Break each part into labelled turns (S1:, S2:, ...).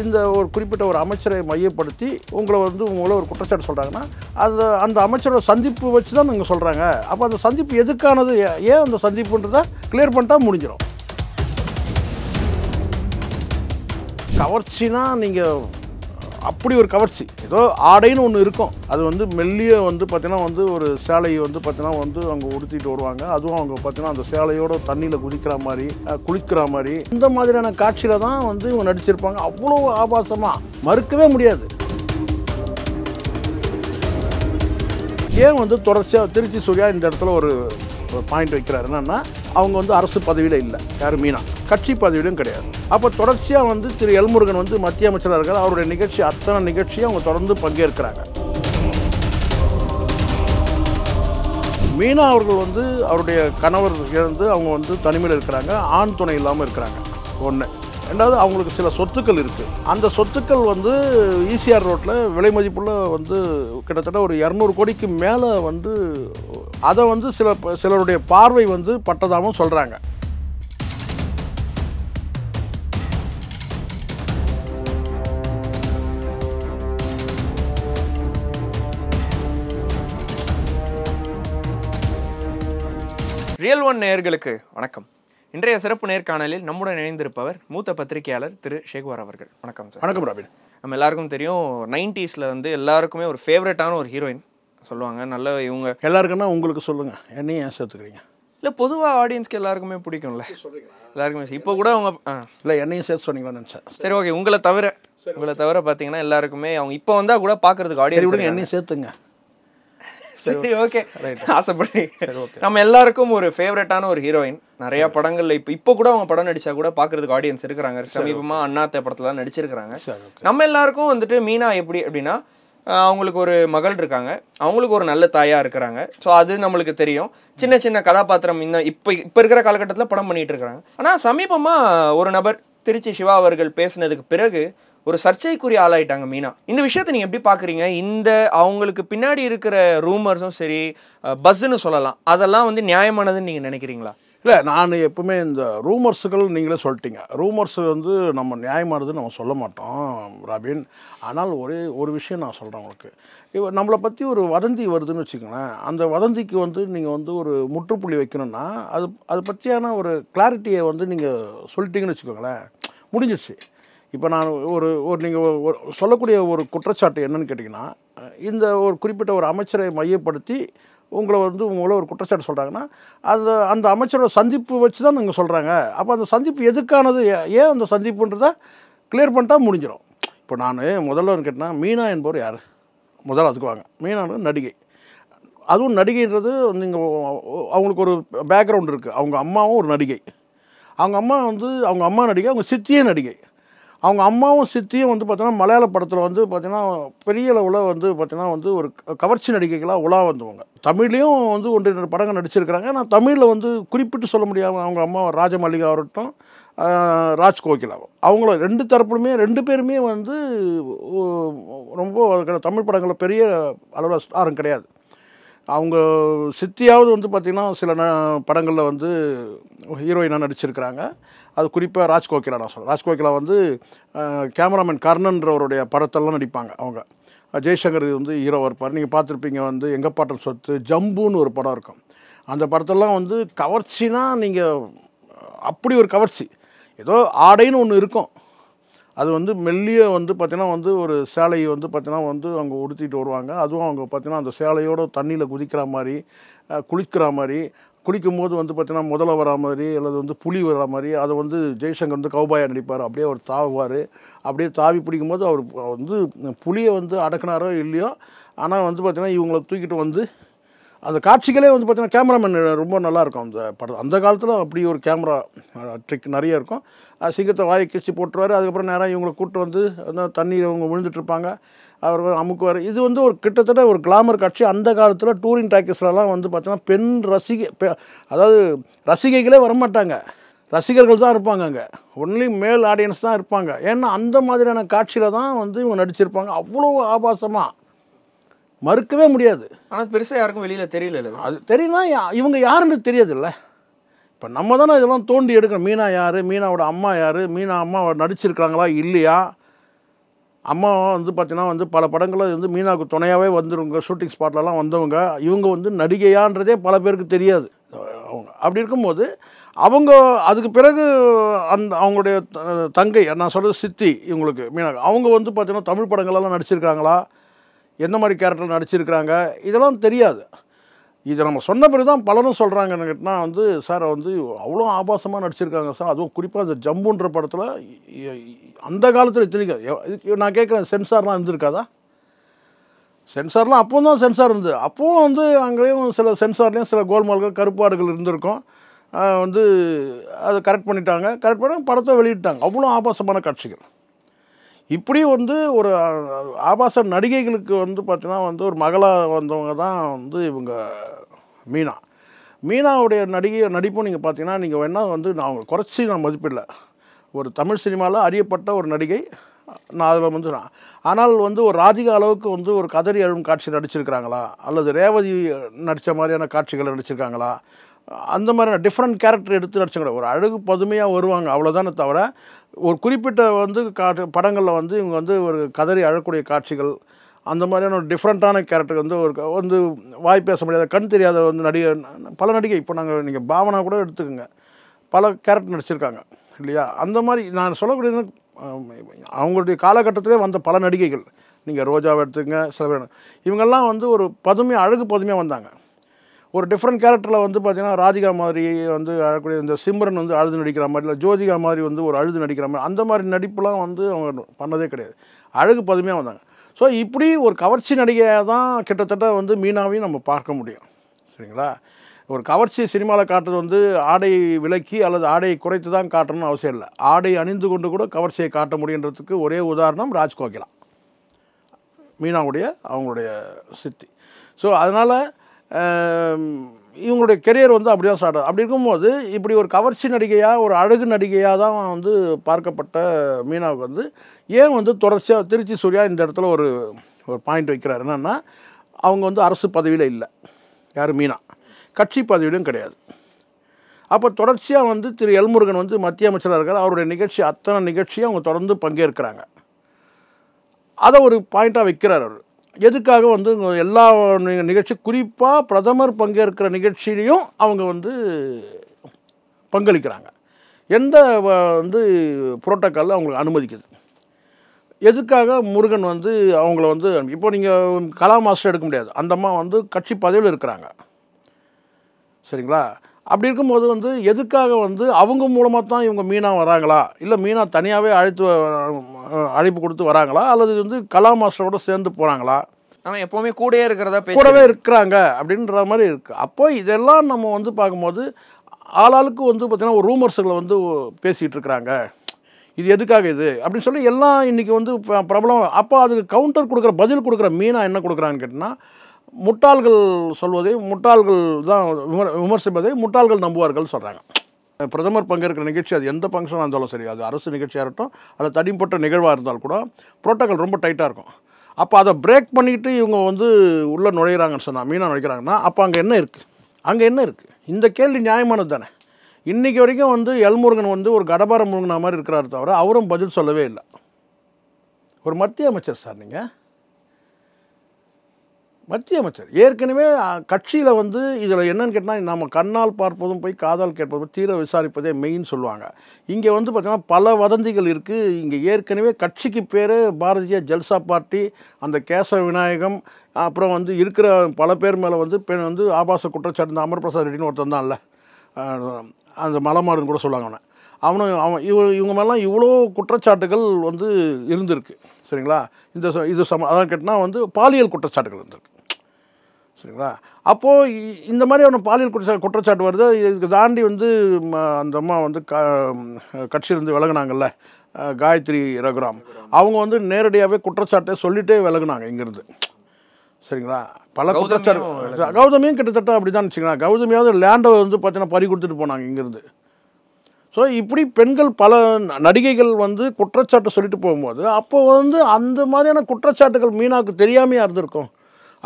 S1: இந்த ஒரு குறிப்பிட்ட ஒரு அமைச்சரை மையப்படுத்தி உங்களை வந்து உங்களை ஒரு குற்றச்சாட்டு சொல்கிறாங்கன்னா அது அந்த அமைச்சரோட சந்திப்பு வச்சு தான் நீங்கள் சொல்கிறாங்க அப்போ அந்த சந்திப்பு எதுக்கானது ஏன் அந்த சந்திப்புன்றதை கிளியர் பண்ணிட்டா முடிஞ்சிடும் கவர்ச்சினா நீங்கள் அப்படி ஒரு கவர்ச்சி ஏதோ ஆடைன்னு ஒன்று இருக்கும் அது வந்து மெல்லிய வந்து பார்த்தீங்கன்னா வந்து ஒரு சேலையை வந்து பார்த்தீங்கன்னா வந்து அவங்க உடுத்திட்டு வருவாங்க அதுவும் அவங்க பார்த்தீங்கன்னா அந்த சேலையோட தண்ணியில் குதிக்கிற மாதிரி குளிக்கிற மாதிரி இந்த மாதிரியான காட்சியில் தான் வந்து இவங்க நடிச்சிருப்பாங்க அவ்வளோ ஆபாசமாக மறுக்கவே முடியாது ஏன் வந்து தொடர்ச்சியாக திருச்சி சூர்யா இந்த இடத்துல ஒரு பாயிண்ட் வைக்கிறார் என்னன்னா அவங்க வந்து அரசு பதவியில் இல்லை யார் மீனா கட்சி பதவியிலும் கிடையாது அப்போ தொடர்ச்சியாக வந்து திரு எல்முருகன் வந்து மத்திய அமைச்சராக இருக்கிற அவருடைய நிகழ்ச்சி அத்தனை நிகழ்ச்சியும் அவங்க தொடர்ந்து பங்கேற்கிறாங்க மீனா அவர்கள் வந்து அவருடைய கணவர் இழந்து அவங்க வந்து தனிமையில் இருக்கிறாங்க ஆண் துணை இல்லாமல் இருக்கிறாங்க ஒன்று ரெண்டாவது அவங்களுக்கு சில சொத்துக்கள் இருக்குது அந்த சொத்துக்கள் வந்து ஈசிஆர் ரோட்டில் விலை மதிப்புள்ள வந்து கிட்டத்தட்ட ஒரு இரநூறு கோடிக்கு மேலே வந்து அதை வந்து சில சிலருடைய பார்வை வந்து பட்டதாகவும் சொல்கிறாங்க
S2: ரியல் ஒன் நேயர்களுக்கு வணக்கம் இன்றைய சிறப்பு நேர்காணலில் நம்முடன் இணைந்திருப்பவர் மூத்த பத்திரிகையாளர் திரு ஷேக்வார் அவர்கள் வணக்கம் சார் வணக்கம் ராபின் நம்ம எல்லாருக்கும் தெரியும் நைன்டிஸில் வந்து எல்லாருக்குமே ஒரு ஃபேவரட்டான ஒரு ஹீரோயின் சொல்லுவாங்க நல்ல இவங்க எல்லாருக்குன்னா உங்களுக்கு சொல்லுங்கள் என்னையும் ஏன் சேர்த்துக்கிறீங்க இல்லை பொதுவாக ஆடியன்ஸ்க்கு எல்லாருக்குமே பிடிக்கும்ல எல்லாருக்குமே இப்போ கூட அவங்க ஆ இல்லை என்னையும் சேர்த்து சொன்னீங்களா நினச்சேன் சரி ஓகே உங்களை தவிர உங்களை தவிர பார்த்தீங்கன்னா எல்லாருக்குமே அவங்க இப்போ வந்தால் கூட பார்க்குறதுக்கு ஆடியன்ஸ் என்னையும்
S1: சேர்த்துங்க சரி
S2: ஓகே ஆசைப்படி நம்ம எல்லாருக்கும் ஒரு ஃபேவரட்டான ஒரு ஹீரோயின் நிறைய படங்கள்ல இப்போ இப்போ கூட அவங்க படம் நடிச்சா கூட பாக்குறதுக்கு ஆடியன்ஸ் இருக்கிறாங்க சமீபமா அண்ணாத்த படத்துல நடிச்சிருக்காங்க நம்ம எல்லாருக்கும் வந்துட்டு மீனா எப்படி அப்படின்னா அவங்களுக்கு ஒரு மகள் இருக்காங்க அவங்களுக்கு ஒரு நல்ல தாயாக இருக்கிறாங்க ஸோ அது நம்மளுக்கு தெரியும் சின்ன சின்ன கதாபாத்திரம் இந்த இப்போ இப்போ இருக்கிற காலகட்டத்தில் படம் பண்ணிகிட்டு இருக்கிறாங்க ஆனால் சமீபமாக ஒரு நபர் திருச்சி சிவா அவர்கள் பேசினதுக்கு பிறகு ஒரு சர்ச்சைக்குரிய ஆளாயிட்டாங்க மீனா இந்த விஷயத்த நீங்கள் எப்படி பார்க்குறீங்க இந்த அவங்களுக்கு பின்னாடி இருக்கிற ரூமர்ஸும் சரி பஸ்ஸுன்னு சொல்லலாம் அதெல்லாம் வந்து நியாயமானதுன்னு நீங்கள் நினைக்கிறீங்களா
S1: இல்லை நான் எப்பவுமே இந்த ரூமர்ஸுகள் நீங்களே சொல்லிட்டீங்க ரூமர்ஸ் வந்து நம்ம நியாயமானதுன்னு நம்ம சொல்ல மாட்டோம் ராபின் ஆனால் ஒரே ஒரு விஷயம் நான் சொல்கிறேன் உங்களுக்கு இப்போ நம்மளை பற்றி ஒரு வதந்தி வருதுன்னு வச்சுக்கோங்களேன் அந்த வதந்திக்கு வந்து நீங்கள் வந்து ஒரு முற்றுப்புள்ளி வைக்கணும்னா அது அது பற்றியான ஒரு கிளாரிட்டியை வந்து நீங்கள் சொல்லிட்டீங்கன்னு வச்சுக்கோங்களேன் முடிஞ்சிடுச்சு இப்போ நான் ஒரு ஒரு நீங்கள் சொல்லக்கூடிய ஒரு குற்றச்சாட்டு என்னன்னு கேட்டிங்கன்னா இந்த ஒரு குறிப்பிட்ட ஒரு அமைச்சரை மையப்படுத்தி உங்களை வந்து உங்களை ஒரு குற்றச்சாட்டு சொல்கிறாங்கன்னா அது அந்த அமைச்சரோட சந்திப்பு வச்சு தான் நீங்கள் சொல்கிறாங்க அப்போ அந்த சந்திப்பு எதுக்கானது ஏன் அந்த சந்திப்புன்றதை கிளியர் பண்ணிட்டா முடிஞ்சிடும் இப்போ நான் முதல்ல கேட்டால் மீனா என்பவர் யார் முதல்ல அதுக்கு வாங்க மீனான நடிகை அதுவும் நடிகைன்றது நீங்கள் அவங்களுக்கு ஒரு பேக்ரவுண்ட் இருக்குது அவங்க அம்மாவும் ஒரு நடிகை அவங்க அம்மா வந்து அவங்க அம்மா நடிகை அவங்க சித்தியே நடிகை அவங்க அம்மாவும் சித்தியும் வந்து பார்த்தீங்கன்னா மலையாள படத்தில் வந்து பார்த்தீங்கன்னா பெரிய அளவில் வந்து பார்த்தீங்கன்னா வந்து ஒரு கவர்ச்சி நடிகைகளாக உலா வந்தவங்க தமிழ்லேயும் வந்து ஒன்று ரெண்டு படங்கள் நடிச்சிருக்கிறாங்க ஆனால் தமிழில் வந்து குறிப்பிட்டு சொல்ல முடியாமல் அவங்க அம்மா ராஜமல்லிகா ஆகட்டும் ராஜ் கோகிலாவும் அவங்கள ரெண்டு தரப்புலுமே ரெண்டு பேருமே வந்து ரொம்ப தமிழ் படங்களில் பெரிய அளவில் ஸ்டாரும் கிடையாது அவங்க சித்தியாவது வந்து பார்த்திங்கன்னா சில படங்களில் வந்து ஹீரோயினாக நடிச்சிருக்கிறாங்க அது குறிப்பாக ராஜ் கோகிலா நான் சொல்கிறேன் ராஜ் கோகிலா வந்து கேமராமேன் கர்ணன்றவருடைய படத்தெல்லாம் நடிப்பாங்க அவங்க ஜெய்சங்கர் வந்து ஹீரோவாக இருப்பார் நீங்கள் பார்த்துருப்பீங்க வந்து எங்கள் பாட்டம் சொத்து ஜம்புன்னு ஒரு படம் இருக்கும் அந்த படத்தெல்லாம் வந்து கவர்ச்சினால் நீங்கள் அப்படி ஒரு கவர்ச்சி ஏதோ ஆடைன்னு ஒன்று இருக்கும் அது வந்து மெல்லிய வந்து பார்த்தீங்கன்னா வந்து ஒரு சேலையை வந்து பார்த்தீங்கன்னா வந்து அவங்க உடுத்திட்டு வருவாங்க அதுவும் அவங்க பார்த்திங்கன்னா அந்த சேலையோடு தண்ணியில் குதிக்கிற மாதிரி குளிக்கிற மாதிரி குளிக்கும்போது வந்து பார்த்திங்கன்னா முதல்ல வரா மாதிரி அல்லது வந்து புலி வர மாதிரி அதை வந்து ஜெய்சங்கர் வந்து கௌபாயா நடிப்பார் அப்படியே அவர் தாவுவார் அப்படியே தாவி பிடிக்கும்போது அவர் வந்து புலியை வந்து அடக்குனாரோ இல்லையோ ஆனால் வந்து பார்த்திங்கன்னா இவங்களை தூக்கிட்டு வந்து அந்த காட்சிகளே வந்து பார்த்திங்கன்னா கேமராமேன் ரொம்ப நல்லாயிருக்கும் அந்த படம் அந்த காலத்தில் அப்படி ஒரு கேமரா ட்ரிக் நிறைய இருக்கும் சிங்கத்தை வாயை கிழிச்சு போட்டுருவார் அதுக்கப்புறம் நேராக இவங்களை கூப்பிட்டு வந்து அந்த தண்ணியில் இவங்க விழுந்துட்டுருப்பாங்க அவர் அமுக்குவார் இது வந்து ஒரு கிட்டத்தட்ட ஒரு கிளாமர் காட்சி அந்த காலத்தில் டூரிங் டாக்கீஸ்லலாம் வந்து பார்த்தீங்கன்னா பெண் ரசிகை அதாவது ரசிகைகளே வரமாட்டாங்க ரசிகர்கள் தான் இருப்பாங்க அங்கே ஒன்லி மேல் ஆடியன்ஸ் தான் இருப்பாங்க ஏன்னா அந்த மாதிரியான காட்சியில் தான் வந்து இவங்க நடிச்சிருப்பாங்க அவ்வளோ ஆபாசமாக மறுக்கவே முடியாது
S2: ஆனால் பெருசாக யாருக்கும் வெளியில் தெரியல அது
S1: தெரியலாம் இவங்க யாருன்னு தெரியாதுல்ல இப்போ நம்ம தானே இதெல்லாம் தோண்டி எடுக்கணும் மீனா யார் மீனாவோட அம்மா யார் மீனா அம்மா நடிச்சிருக்காங்களா இல்லையா அம்மா வந்து பார்த்தீங்கன்னா வந்து பல படங்களில் வந்து மீனாவுக்கு துணையாகவே வந்துருவங்க ஷூட்டிங் ஸ்பாட்லலாம் வந்தவங்க இவங்க வந்து நடிகையான்றதே பல பேருக்கு தெரியாது அவங்க அப்படி இருக்கும்போது அவங்க அதுக்கு பிறகு அந்த அவங்களுடைய தங்கை நான் சொல்கிறது சித்தி இவங்களுக்கு மீனா அவங்க வந்து பார்த்தீங்கன்னா தமிழ் படங்களெல்லாம் நடிச்சிருக்காங்களா எந்த மாதிரி கேரக்டர் நடிச்சிருக்கிறாங்க இதெல்லாம் தெரியாது இதை நம்ம சொன்ன பிறகு தான் பலரும் சொல்கிறாங்கன்னு கேட்டால் வந்து சார் வந்து அவ்வளோ ஆபாசமாக நடிச்சிருக்காங்க சார் அதுவும் குறிப்பாக அந்த ஜம்புன்ற படத்தில் அந்த காலத்தில் இத்தனைக்கும் நான் கேட்குறேன் சென்சார்லாம் இருந்திருக்காதா சென்சார்லாம் அப்போ தான் சென்சார் இருந்தது அப்போவும் வந்து அங்கேயும் சில சென்சார்லேயும் சில கோல்மால்கள் கருப்பாடுகள் இருந்திருக்கும் வந்து அதை கரெக்ட் பண்ணிட்டாங்க கரெக்ட் பண்ணி படத்தை வெளியிட்டாங்க அவ்வளோ ஆபாசமான காட்சிகள் இப்படி வந்து ஒரு ஆபாச நடிகைகளுக்கு வந்து பார்த்திங்கன்னா வந்து ஒரு மகளாக வந்தவங்க தான் வந்து இவங்க மீனா மீனாவுடைய நடிகை நடிப்பும் நீங்கள் பார்த்தீங்கன்னா நீங்கள் வேணால் வந்து நான் அவங்க குறைச்சி நான் மதிப்பிடலை ஒரு தமிழ் சினிமாவில் அறியப்பட்ட ஒரு நடிகை நான் அதில் வந்து நான் ஆனால் வந்து ஒரு ராஜிக அளவுக்கு வந்து ஒரு கதறி அழும் காட்சி நடிச்சிருக்கிறாங்களா அல்லது ரேவதி நடித்த மாதிரியான காட்சிகள் நடிச்சிருக்காங்களா அந்த மாதிரி டிஃப்ரெண்ட் கேரக்டர் எடுத்து நடிச்சாங்க ஒரு அழகு பதுமையாக வருவாங்க அவ்வளோதானே தவிர ஒரு குறிப்பிட்ட வந்து காட்டு படங்களில் வந்து இவங்க வந்து ஒரு கதறி அழக்கூடிய காட்சிகள் அந்த மாதிரியான ஒரு டிஃப்ரெண்ட்டான கேரக்டர் வந்து ஒரு வந்து வாய் பேச முடியாத கண் தெரியாத வந்து நடிகை பல நடிகை இப்போ நாங்கள் நீங்கள் பாவனா கூட எடுத்துக்கோங்க பல கேரக்டர் நடிச்சிருக்காங்க இல்லையா அந்த மாதிரி நான் சொல்லக்கூடியது அவங்களுடைய காலகட்டத்திலே வந்த பல நடிகைகள் நீங்கள் ரோஜாவை எடுத்துக்கங்க சில இவங்கெல்லாம் வந்து ஒரு பதுமையாக அழகு பதுமையாக வந்தாங்க ஒரு டிஃப்ரெண்ட் கேரக்டரில் வந்து பார்த்திங்கன்னா ராதிகா மாதிரி வந்து அழக்கூடிய இந்த சிம்ரன் வந்து அழுது நடிக்கிற மாதிரி இல்லை ஜோதிகா மாதிரி வந்து ஒரு அழுது நடிக்கிற மாதிரி அந்த மாதிரி நடிப்புலாம் வந்து அவங்க பண்ணதே கிடையாது அழகு பதுமையாக வந்தாங்க ஸோ இப்படி ஒரு கவர்ச்சி நடிகையாக தான் கிட்டத்தட்ட வந்து மீனாவையும் நம்ம பார்க்க முடியும் சரிங்களா ஒரு கவர்ச்சி சினிமாவில் காட்டுறது வந்து ஆடை விலக்கி அல்லது ஆடையை குறைத்து தான் காட்டணும்னு அவசியம் இல்லை ஆடை அணிந்து கொண்டு கூட கவர்ச்சியை காட்ட முடியுன்றதுக்கு ஒரே உதாரணம் ராஜ்கோகிலா மீனாவுடைய அவங்களுடைய சித்தி ஸோ அதனால் இவங்களுடைய கெரியர் வந்து அப்படி தான் ஸ்டார்ட் ஆகுது அப்படி இருக்கும்போது இப்படி ஒரு கவர்ச்சி நடிகையாக ஒரு அழகு நடிகையாக தான் வந்து பார்க்கப்பட்ட மீனாவுக்கு வந்து ஏன் வந்து தொடர்ச்சியாக திருச்சி சூர்யா இந்த இடத்துல ஒரு ஒரு பாயிண்ட் வைக்கிறார் என்னென்னா அவங்க வந்து அரசு பதவியில் இல்லை யார் மீனா கட்சி பதவியிலும் கிடையாது அப்போ தொடர்ச்சியாக வந்து திரு எல்முருகன் வந்து மத்திய அமைச்சராக இருக்கார் அவருடைய நிகழ்ச்சி அத்தனை நிகழ்ச்சியும் அவங்க தொடர்ந்து பங்கேற்கிறாங்க அதை ஒரு பாயிண்ட்டாக வைக்கிறார் அவர் எதுக்காக வந்து எல்லா நிகழ்ச்சி குறிப்பாக பிரதமர் பங்கேற்கிற நிகழ்ச்சியிலையும் அவங்க வந்து பங்களிக்கிறாங்க எந்த வந்து புரோட்டோக்காலில் அவங்களுக்கு அனுமதிக்குது எதுக்காக முருகன் வந்து அவங்கள வந்து இப்போ நீங்கள் கலா மாஸ்டர் எடுக்க முடியாது அந்தம்மா வந்து கட்சி பதவியில் இருக்கிறாங்க சரிங்களா அப்படி இருக்கும்போது வந்து எதுக்காக வந்து அவங்க மூலமாக தான் இவங்க மீனா வராங்களா இல்லை மீனா தனியாகவே அழைத்து அழைப்பு கொடுத்து வராங்களா அல்லது வந்து கலா மாஸ்டரோட சேர்ந்து போகிறாங்களா
S2: ஆனால் எப்போவுமே கூடவே இருக்கிறதா கூடவே
S1: இருக்கிறாங்க அப்படின்ற மாதிரி இருக்குது அப்போ இதெல்லாம் நம்ம வந்து பார்க்கும்போது ஆளாளுக்கு வந்து பார்த்திங்கன்னா ஒரு ரூமர்ஸுகளை வந்து பேசிகிட்டு இருக்கிறாங்க இது எதுக்காக இது அப்படின்னு சொல்லி எல்லாம் இன்றைக்கி வந்து பிரபலம் அப்போ அதுக்கு கவுண்டர் கொடுக்குற பதில் கொடுக்குற மீனா என்ன கொடுக்குறான்னு கேட்டிங்கன்னா முட்டாள்கள் சொல்வதை முட்டாள்கள் தான் விமர் விமர்சிப்பதை முட்டாள்கள் நம்புவார்கள் சொல்கிறாங்க பிரதமர் பங்கேற்கிற நிகழ்ச்சி அது எந்த ஃபங்க்ஷனாக இருந்தாலும் சரி அது அரசு நிகழ்ச்சியாக இருக்கட்டும் அது தடிப்பட்ட நிகழ்வாக இருந்தால் கூட புரோட்டோக்கால் ரொம்ப டைட்டாக இருக்கும் அப்போ அதை பிரேக் பண்ணிவிட்டு இவங்க வந்து உள்ளே நுழையிறாங்கன்னு சொன்னால் மீனாக நுழைக்கிறாங்கன்னா அப்போ அங்கே என்ன இருக்குது அங்கே என்ன இருக்குது இந்த கேள்வி நியாயமானது தானே இன்றைக்கி வரைக்கும் வந்து எல்முருகன் வந்து ஒரு கடபார முருகனா மாதிரி இருக்கிறார் தவிர அவரும் பதில் சொல்லவே இல்லை ஒரு மத்திய அமைச்சர் சார் நீங்கள் மத்திய அமைச்சர் ஏற்கனவே கட்சியில் வந்து இதில் என்னன்னு கேட்டால் நம்ம கண்ணால் பார்ப்பதும் போய் காதால் கேட்பதும் தீர விசாரிப்பதே மெயின் சொல்லுவாங்க இங்கே வந்து பார்த்திங்கன்னா பல வதந்திகள் இருக்குது இங்கே ஏற்கனவே கட்சிக்கு பேர் பாரதிய ஜல்சா பார்ட்டி அந்த கேசவ விநாயகம் அப்புறம் வந்து இருக்கிற பல பேர் மேலே வந்து பெண் வந்து ஆபாச குற்றச்சாட்டு இந்த அமர் பிரசாத் ரெட்டின்னு ஒருத்தன் இல்லை அந்த மலமாடுன்னு கூட சொல்லுவாங்க அவனை அவனும் அவன் இவ இவங்க மேலாம் இவ்வளோ குற்றச்சாட்டுகள் வந்து இருந்திருக்கு சரிங்களா இந்த இது சம அதான் கேட்டால் வந்து பாலியல் குற்றச்சாட்டுகள் இருந்திருக்கு சரிங்களா அப்போது இந்த மாதிரி அவனை பாலியல் குற்ற குற்றச்சாட்டு வருது இதுக்கு தாண்டி வந்து அந்த அம்மா வந்து க கட்சியிலேருந்து விலகினாங்கல்ல காயத்ரி ரகுராம் அவங்க வந்து நேரடியாகவே குற்றச்சாட்டை சொல்லிகிட்டே விலகினாங்க இங்கேருந்து சரிங்களா பல குற்றச்சாட்டு கௌதமியும் கிட்டத்தட்ட அப்படி தான் வச்சுக்கலாம் கௌதமியாவது லேண்டை வந்து பார்த்தீங்கன்னா பறி கொடுத்துட்டு போனாங்க இங்கேருந்து ஸோ இப்படி பெண்கள் பல நடிகைகள் வந்து குற்றச்சாட்டை சொல்லிட்டு போகும்போது அப்போது வந்து அந்த மாதிரியான குற்றச்சாட்டுகள் மீனாவுக்கு தெரியாமையாக இருந்திருக்கும்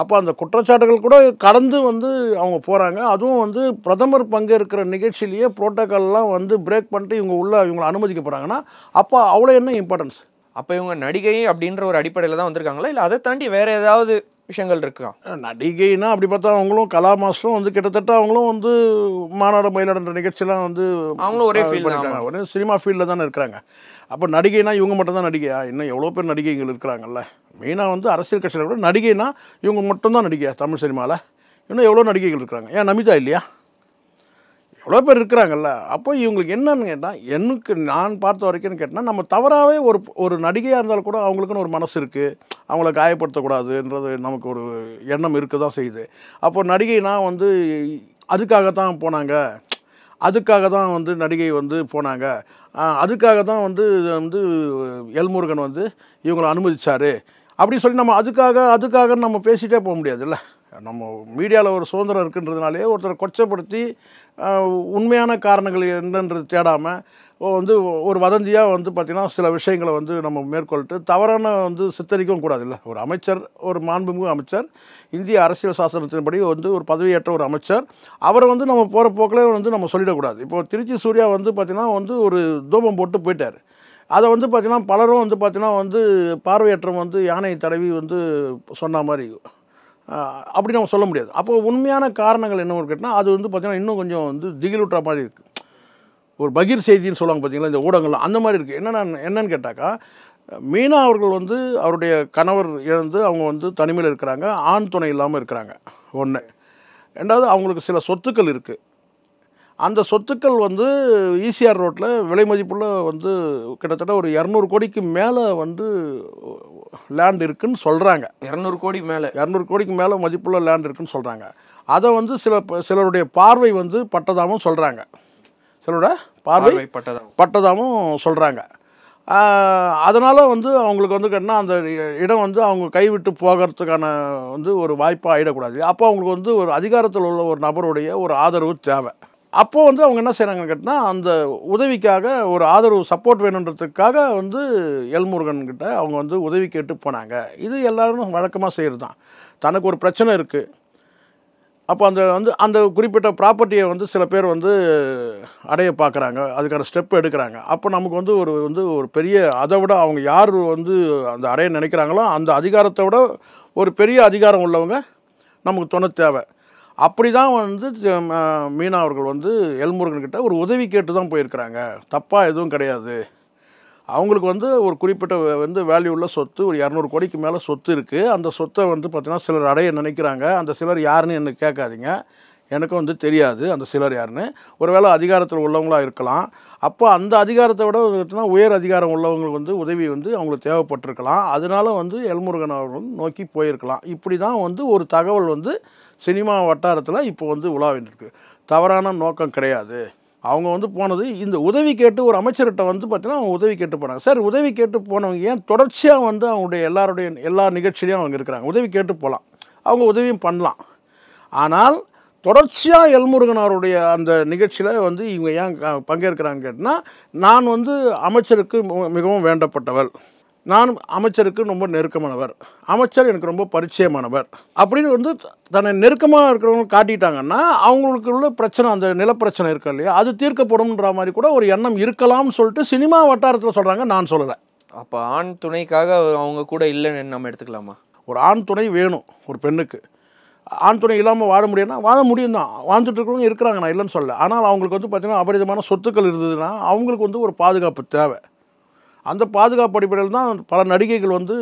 S1: அப்போ அந்த குற்றச்சாட்டுகள் கூட கடந்து வந்து அவங்க போகிறாங்க அதுவும் வந்து பிரதமர் பங்கேற்கிற நிகழ்ச்சியிலேயே புரோட்டோக்கால்லாம் வந்து பிரேக் பண்ணிட்டு இவங்க உள்ள இவங்களை அனுமதிக்க
S2: போகிறாங்கன்னா அப்போ
S1: அவ்வளோ என்ன இம்பார்ட்டன்ஸ்
S2: அப்போ இவங்க நடிகை அப்படின்ற ஒரு அடிப்படையில் தான் வந்திருக்காங்களா இல்லை அதை தாண்டி வேறு ஏதாவது விஷயங்கள் இருக்கா
S1: நடிகைனா அப்படி பார்த்தா அவங்களும் கலா மாஸ்டரும் வந்து கிட்டத்தட்ட அவங்களும் வந்து மாநாடு மயிலாடுன்ற நிகழ்ச்சியெலாம் வந்து அவங்களும் ஒரே ஃபீல் ஒரே சினிமா ஃபீல்டில் தானே இருக்கிறாங்க அப்போ நடிகைனா இவங்க மட்டும் தான் நடிகையா இன்னும் எவ்வளோ பேர் நடிகைகள் இருக்கிறாங்கல்ல மெயினாக வந்து அரசியல் கட்சியில் கூட நடிகைனா இவங்க மட்டும்தான் நடிகை தமிழ் சினிமாவில் இன்னும் எவ்வளோ நடிகைகள் இருக்கிறாங்க ஏன் நமிதா இல்லையா எவ்வளோ பேர் இருக்கிறாங்கல்ல அப்போ இவங்களுக்கு என்னன்னு கேட்டால் எனக்கு நான் பார்த்த வரைக்கும்னு கேட்டால் நம்ம தவறாகவே ஒரு ஒரு நடிகையாக இருந்தாலும் கூட அவங்களுக்குன்னு ஒரு மனசு இருக்குது அவங்கள காயப்படுத்தக்கூடாதுன்றது நமக்கு ஒரு எண்ணம் இருக்க தான் செய்யுது அப்போ நடிகைனா வந்து அதுக்காக தான் போனாங்க அதுக்காக தான் வந்து நடிகை வந்து போனாங்க அதுக்காக தான் வந்து வந்து எல்முருகன் வந்து இவங்களை அனுமதித்தார் அப்படி சொல்லி நம்ம அதுக்காக அதுக்காக நம்ம பேசிகிட்டே போக முடியாதுல்ல நம்ம மீடியாவில் ஒரு சுதந்திரம் இருக்குன்றதுனாலே ஒருத்தரை கொச்சப்படுத்தி உண்மையான காரணங்கள் என்னன்றது தேடாமல் வந்து ஒரு வதந்தியாக வந்து பார்த்திங்கன்னா சில விஷயங்களை வந்து நம்ம மேற்கொள்ளிட்டு தவறான வந்து சித்தரிக்கவும் கூடாது இல்லை ஒரு அமைச்சர் ஒரு மாண்புமிகு அமைச்சர் இந்திய அரசியல் சாசனத்தின்படி வந்து ஒரு பதவியேற்ற ஒரு அமைச்சர் அவரை வந்து நம்ம போகிற போக்கில் வந்து நம்ம சொல்லிடக்கூடாது இப்போது திருச்சி சூர்யா வந்து பார்த்திங்கன்னா வந்து ஒரு தூபம் போட்டு போயிட்டார் அதை வந்து பார்த்திங்கன்னா பலரும் வந்து பார்த்திங்கன்னா வந்து பார்வையற்றம் வந்து யானை தடவி வந்து சொன்ன மாதிரி அப்படி நம்ம சொல்ல முடியாது அப்போ உண்மையான காரணங்கள் என்ன கேட்டால் அது வந்து பார்த்திங்கன்னா இன்னும் கொஞ்சம் வந்து திகிலூட்டுற மாதிரி இருக்குது ஒரு பகீர் செய்தின்னு சொல்லுவாங்க பார்த்தீங்களா இந்த ஊடகங்கள் அந்த மாதிரி இருக்குது என்னென்ன என்னென்னு கேட்டாக்கா மீனா அவர்கள் வந்து அவருடைய கணவர் இழந்து அவங்க வந்து தனிமையில் இருக்கிறாங்க ஆண் துணை இல்லாமல் இருக்கிறாங்க ஒன்று ரெண்டாவது அவங்களுக்கு சில சொத்துக்கள் இருக்குது அந்த சொத்துக்கள் வந்து ஈசிஆர் ரோட்டில் விலை மதிப்புள்ள வந்து கிட்டத்தட்ட ஒரு இரநூறு கோடிக்கு மேலே வந்து லேண்ட் இருக்குன்னு சொல்கிறாங்க இரநூறு கோடி மேலே இரநூறு கோடிக்கு மேலே மதிப்புள்ள லேண்ட் இருக்குன்னு சொல்கிறாங்க அதை வந்து சில சிலருடைய பார்வை வந்து பட்டதாகவும் சொல்கிறாங்க சிலரோட பார்வை பட்டதாக பட்டதாகவும் சொல்கிறாங்க அதனால் வந்து அவங்களுக்கு வந்து என்ன அந்த இடம் வந்து அவங்க கைவிட்டு போகிறதுக்கான வந்து ஒரு வாய்ப்பாக ஆகிடக்கூடாது அப்போ அவங்களுக்கு வந்து ஒரு அதிகாரத்தில் உள்ள ஒரு நபருடைய ஒரு ஆதரவு தேவை அப்போது வந்து அவங்க என்ன செய்கிறாங்கன்னு கேட்டால் அந்த உதவிக்காக ஒரு ஆதரவு சப்போர்ட் வேணுன்றதுக்காக வந்து எல்முருகன்கிட்ட அவங்க வந்து உதவி கேட்டு போனாங்க இது எல்லோரும் வழக்கமாக செய்கிறது தான் தனக்கு ஒரு பிரச்சனை இருக்குது அப்போ அந்த வந்து அந்த குறிப்பிட்ட ப்ராப்பர்ட்டியை வந்து சில பேர் வந்து அடைய பார்க்குறாங்க அதுக்கான ஸ்டெப் எடுக்கிறாங்க அப்போ நமக்கு வந்து ஒரு வந்து ஒரு பெரிய அதை விட அவங்க யார் வந்து அந்த அடைய நினைக்கிறாங்களோ அந்த அதிகாரத்தை விட ஒரு பெரிய அதிகாரம் உள்ளவங்க நமக்கு துணை தேவை அப்படி தான் வந்து மீனா அவர்கள் வந்து எல்முருகன்கிட்ட ஒரு உதவி கேட்டு தான் போயிருக்கிறாங்க தப்பாக எதுவும் கிடையாது அவங்களுக்கு வந்து ஒரு குறிப்பிட்ட வந்து வேல்யூ உள்ள சொத்து ஒரு இரநூறு கோடிக்கு மேலே சொத்து இருக்குது அந்த சொத்தை வந்து பார்த்திங்கன்னா சிலர் அடைய நினைக்கிறாங்க அந்த சிலர் யாருன்னு என்ன கேட்காதீங்க எனக்கும் வந்து தெரியாது அந்த சிலர் யாருன்னு ஒருவேளை அதிகாரத்தில் உள்ளவங்களாக இருக்கலாம் அப்போ அந்த அதிகாரத்தை விட உயர் அதிகாரம் உள்ளவங்களுக்கு வந்து உதவி வந்து அவங்களுக்கு தேவைப்பட்டிருக்கலாம் அதனால வந்து எல்முருகன் அவர்கள் நோக்கி போயிருக்கலாம் இப்படி தான் வந்து ஒரு தகவல் வந்து சினிமா வட்டாரத்தில் இப்போ வந்து உலாவின்னு தவறான நோக்கம் கிடையாது அவங்க வந்து போனது இந்த உதவி கேட்டு ஒரு அமைச்சர்கிட்ட வந்து பார்த்தீங்கன்னா அவங்க உதவி கேட்டு போனாங்க சார் உதவி கேட்டு போனவங்க ஏன் தொடர்ச்சியாக வந்து அவங்களுடைய எல்லாருடைய எல்லா நிகழ்ச்சியிலையும் அவங்க இருக்கிறாங்க உதவி கேட்டு போகலாம் அவங்க உதவியும் பண்ணலாம் ஆனால் தொடர்ச்சியாக எல்முருகனாருடைய அந்த நிகழ்ச்சியில் வந்து இவங்க ஏன் பங்கேற்கிறான்னு கேட்டால் நான் வந்து அமைச்சருக்கு மிகவும் வேண்டப்பட்டவர் நான் அமைச்சருக்கு ரொம்ப நெருக்கமானவர் அமைச்சர் எனக்கு ரொம்ப பரிச்சயமானவர் அப்படின்னு வந்து தன்னை நெருக்கமாக இருக்கிறவங்க காட்டிட்டாங்கன்னா அவங்களுக்கு உள்ள பிரச்சனை அந்த நிலப்பிரச்சனை இருக்கு இல்லையா அது தீர்க்கப்படும்ன்ற மாதிரி கூட ஒரு எண்ணம் இருக்கலாம்னு சொல்லிட்டு சினிமா வட்டாரத்தில் சொல்கிறாங்க நான் சொல்லலை
S2: அப்போ ஆண் துணைக்காக அவங்க கூட இல்லைன்னு நம்ம எடுத்துக்கலாமா
S1: ஒரு ஆண் துணை வேணும் ஒரு பெண்ணுக்கு ஆண் துணை இல்லாமல் வாழ முடியும்னா வாழ முடியும் தான் வாழ்ந்துட்டு இருக்கிறவங்க இருக்கிறாங்க நான் இல்லைன்னு சொல்ல ஆனால் அவங்களுக்கு வந்து பார்த்திங்கன்னா அபரிதமான சொத்துக்கள் இருந்ததுன்னா அவங்களுக்கு வந்து ஒரு பாதுகாப்பு தேவை அந்த பாதுகாப்பு அடிப்படையில் தான் பல நடிகைகள் வந்து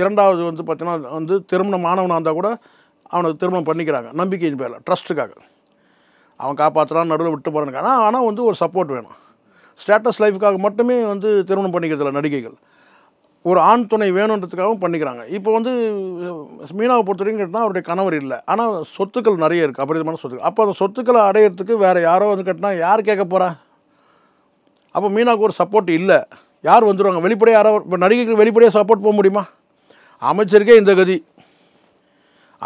S1: இரண்டாவது வந்து பார்த்திங்கன்னா வந்து திருமணம் ஆனவனாக இருந்தால் கூட அவனுக்கு திருமணம் பண்ணிக்கிறாங்க நம்பிக்கையின் பேரில் ட்ரஸ்ட்டுக்காக அவன் காப்பாற்றுறான் நடுவில் விட்டு போகிறனுக்கான ஆனால் வந்து ஒரு சப்போர்ட் வேணும் ஸ்டேட்டஸ் லைஃப்காக மட்டுமே வந்து திருமணம் பண்ணிக்கிறதுல நடிகைகள் ஒரு ஆண் துணை வேணுன்றதுக்காகவும் பண்ணிக்கிறாங்க இப்போ வந்து மீனாவை பொறுத்த வரைக்கும் கேட்டால் அவருடைய கணவர் இல்லை ஆனால் சொத்துக்கள் நிறைய இருக்குது அபரிதமான சொத்துக்கள் அப்போ அந்த சொத்துக்களை அடையிறதுக்கு வேறு யாரோ வந்து கேட்டினா யார் கேட்க போகிறா அப்போ மீனாவுக்கு ஒரு சப்போர்ட் இல்லை யார் வந்துடுவாங்க வெளிப்படையாக யாரோ இப்போ நடிகைக்கு வெளிப்படையாக சப்போர்ட் போக முடியுமா அமைச்சருக்கே இந்த கதி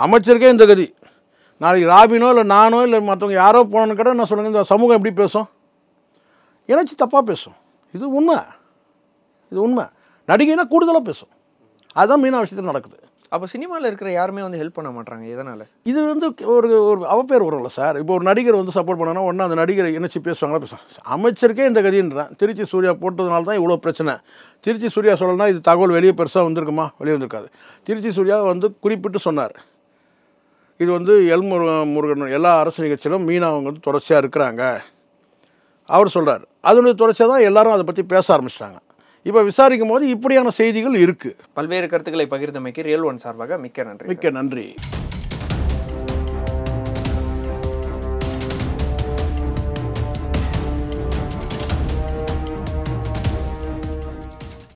S1: அமைச்சருக்கே இந்த கதி நாளைக்கு ராபினோ இல்லை நானோ இல்லை மற்றவங்க யாரோ போனோன்னு கேட்டால் என்ன சொல்லுங்கள் இந்த சமூகம் எப்படி பேசும் இணைச்சி தப்பாக பேசும் இது உண்மை இது உண்மை நடிகைனா கூடுதலாக பேசும் அதுதான் மெயினாக விஷயத்தில் நடக்குது
S2: அப்போ சினிமாவில் இருக்கிற யாருமே வந்து ஹெல்ப் பண்ண மாட்டாங்க எதனால்
S1: இது வந்து ஒரு ஒரு அவ பேர் வரும்ல சார் இப்போ ஒரு நடிகர் வந்து சப்போர்ட் பண்ணோன்னா ஒன்று அந்த நடிகர் என்னச்சு பேசுவாங்களா பேசும் அமைச்சருக்கே இந்த கதின்றான் திருச்சி சூர்யா போட்டதுனால தான் இவ்வளோ பிரச்சனை திருச்சி சூர்யா சொல்லலாம் இது தகவல் வெளியே பெருசாக வந்திருக்குமா வெளியே வந்திருக்காது திருச்சி சூர்யா வந்து குறிப்பிட்டு சொன்னார் இது வந்து எல் முருகன் எல்லா அரசு நிகழ்ச்சியிலும் மீனா அவங்க வந்து தொடர்ச்சியாக இருக்கிறாங்க அவர் சொல்கிறார் அதனுடைய தொடர்ச்சியாக தான் எல்லாரும் அதை பற்றி பேச ஆரம்பிச்சிட்டாங்க இப்போ விசாரிக்கும் போது இப்படியான செய்திகள் இருக்குது
S2: பல்வேறு கருத்துக்களை பகிர்ந்தமைக்கு ரியல் ஒன் சார்பாக மிக்க நன்றி மிக்க நன்றி